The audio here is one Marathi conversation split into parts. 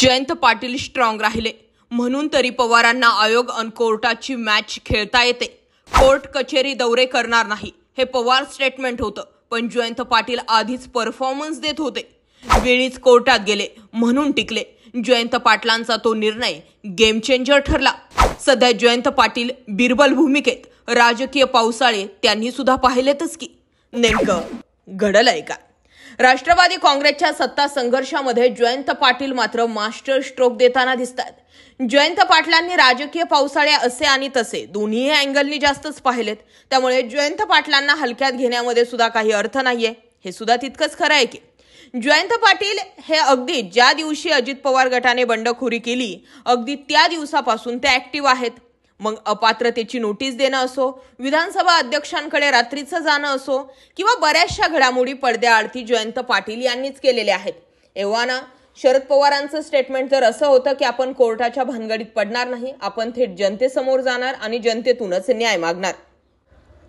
जयंत पाटील स्ट्रॉंग राहिले म्हणून तरी पवारांना आयोग अन कोर्टाची मॅच खेळता येते कोर्ट कचेरी दौरे करणार नाही हे पवार स्टेटमेंट होतं पण जयंत पाटील आधीच परफॉर्मन्स देत होते वेळीच कोर्टात गेले म्हणून टिकले जयंत पाटलांचा तो निर्णय गेम चेंजर ठरला सध्या जयंत पाटील बिरबल भूमिकेत राजकीय पावसाळे त्यांनी सुद्धा पाहिलेतच की नेमकं घडलंय का राष्ट्रवादी काँग्रेसच्या सत्ता संघर्षामध्ये जयंत पाटील मात्र मास्टर स्ट्रोक देताना दिसतात जयंत पाटलांनी राजकीय पावसाळ्या असे आणि तसे दोन्ही अँगलनी जास्तच पाहिलेत त्यामुळे जयंत पाटलांना हलक्यात घेण्यामध्ये सुद्धा काही अर्थ नाहीये हे सुद्धा तितकंच खरं आहे की जयंत पाटील हे अगदी ज्या दिवशी अजित पवार गटाने बंडखोरी केली अगदी त्या दिवसापासून ते ऍक्टिव्ह आहेत मग अपात्रतेची नोटीस देणं असो विधानसभा अध्यक्षांकडे रात्रीचं जाणं असो किंवा बऱ्याचशा घडामोडी पडद्याआडती जयंत पाटील यांनीच केलेल्या आहेत एव्हाना शरद पवारांचं स्टेटमेंट जर असं होतं की आपण कोर्टाच्या भानगडीत पडणार नाही आपण थेट जनतेसमोर जाणार आणि जनतेतूनच न्याय मागणार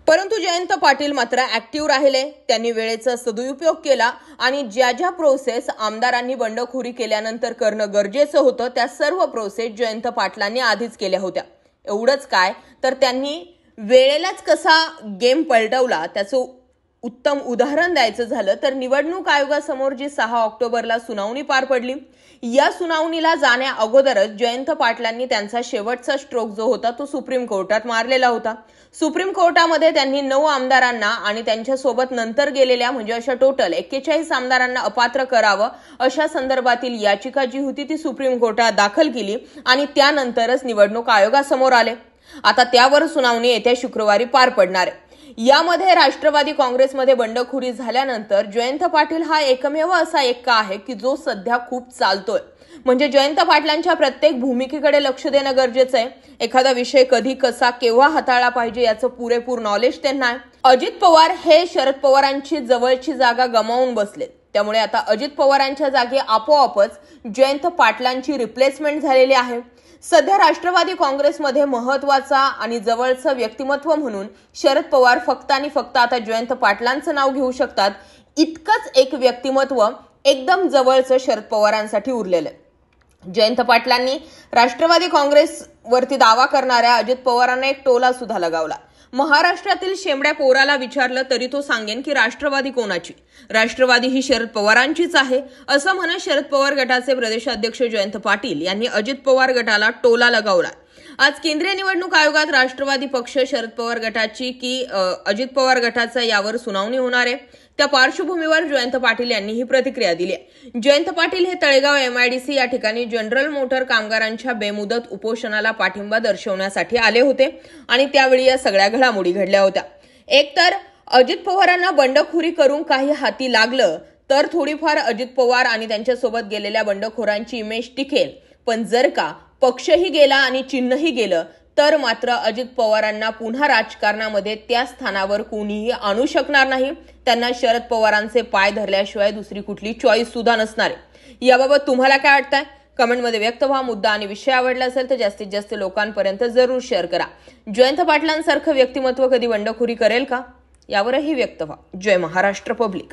परंतु जयंत पाटील मात्र ऍक्टिव्ह राहिले त्यांनी वेळेचा सदुपयोग केला आणि ज्या ज्या प्रोसेस आमदारांनी बंडखोरी केल्यानंतर करणं गरजेचं होतं त्या सर्व प्रोसेस जयंत पाटलांनी आधीच केल्या होत्या एवढंच काय तर त्यांनी वेळेलाच कसा गेम पलटवला त्याचं उत्तम उदाहरण द्यायचं झालं तर निवडणूक आयोगासमोर जी सहा ऑक्टोबरला सुनावणी पार पडली या सुनावणीला जाण्या अगोदरच जयंत पाटलांनी त्यांचा शेवटचा स्ट्रोक जो होता तो सुप्रीम कोर्टात मारलेला होता सुप्रीम कोर्टामध्ये त्यांनी नऊ आमदारांना आणि त्यांच्यासोबत नंतर गेलेल्या म्हणजे अशा टोटल एक्केचाळीस आमदारांना अपात्र करावं अशा संदर्भातील याचिका जी होती ती सुप्रीम कोर्टात दाखल केली आणि त्यानंतरच निवडणूक आयोगासमोर आले आता त्यावर सुनावणी येत्या शुक्रवारी पार पडणार आहे यामध्ये राष्ट्रवादी काँग्रेसमध्ये बंडखोरी झाल्यानंतर जयंत पाटील हा एकमेव असा एक्का आहे की जो सध्या खूप चालतोय म्हणजे जयंत पाटलांच्या प्रत्येक भूमिकेकडे लक्ष देणं गरजेचं आहे एखादा विषय कधी कसा केव्हा हाताळला पाहिजे याचं पुरेपूर नॉलेज त्यांना आहे अजित पवार हे शरद पवारांची जवळची जागा गमावून बसलेत त्यामुळे आता अजित पवारांच्या जागी आपोआपच जयंत पाटलांची रिप्लेसमेंट झालेली आहे सध्या राष्ट्रवादी काँग्रेसमध्ये महत्वाचा आणि जवळचं व्यक्तिमत्व म्हणून शरद पवार फक्त आणि फक्त आता जयंत पाटलांचं नाव घेऊ शकतात इतकंच एक व्यक्तिमत्व एकदम जवळचं शरद पवारांसाठी उरलेलं जयंत पाटलांनी राष्ट्रवादी काँग्रेसवरती दावा करणाऱ्या अजित पवारांना एक टोला सुद्धा लगावला महाराष्ट्रातील शेमड्या पोराला विचारलं तरी तो सांगेन की राष्ट्रवादी कोणाची राष्ट्रवादी ही शरद पवारांचीच आहे असं म्हणत शरद पवार गटाचे प्रदेशाध्यक्ष जयंत पाटील यांनी अजित पवार गटाला टोला लगावला आज केंद्रीय निवडणूक आयोगात राष्ट्रवादी पक्ष शरद पवार गटाची की अजित पवार गटाचा यावर सुनावणी होणार आहे त्या पार्श्वभूमीवर जयंत पाटील यांनी ही प्रतिक्रिया दिली जयंत पाटील हे तळेगाव एमआयडीसी या ठिकाणी जनरल मोटर कामगारांच्या बेमुदत उपोषणाला पाठिंबा दर्शवण्यासाठी आले होते आणि त्यावेळी या सगळ्या घडामोडी घडल्या होत्या एकतर अजित पवारांना बंडखोरी करून काही हाती लागलं तर थोडीफार अजित पवार आणि त्यांच्यासोबत गेलेल्या बंडखोरांची इमेज टिकेल पण जर का पक्षही गेला आणि चिन्हही गेलं तर मात्र अजित पवारांना पुन्हा राजकारणामध्ये त्या स्थानावर कोणीही आणू शकणार नाही त्यांना शरद पवारांचे पाय धरल्याशिवाय दुसरी कुठली चॉईस सुद्धा नसणार आहे याबाबत तुम्हाला काय वाटतंय कमेंटमध्ये व्यक्त व्हा मुद्दा आणि विषय आवडला असेल तर जास्तीत जास्त लोकांपर्यंत जरूर शेअर करा जयंत पाटलांसारखं व्यक्तिमत्व कधी बंडखोरी करेल का यावरही व्यक्त व्हा जय महाराष्ट्र पब्लिक